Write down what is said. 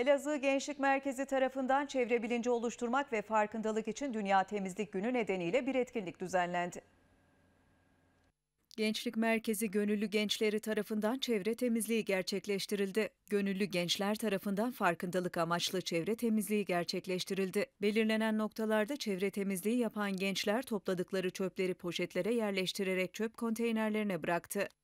Elazığ Gençlik Merkezi tarafından çevre bilinci oluşturmak ve farkındalık için Dünya Temizlik Günü nedeniyle bir etkinlik düzenlendi. Gençlik Merkezi gönüllü gençleri tarafından çevre temizliği gerçekleştirildi. Gönüllü gençler tarafından farkındalık amaçlı çevre temizliği gerçekleştirildi. Belirlenen noktalarda çevre temizliği yapan gençler topladıkları çöpleri poşetlere yerleştirerek çöp konteynerlerine bıraktı.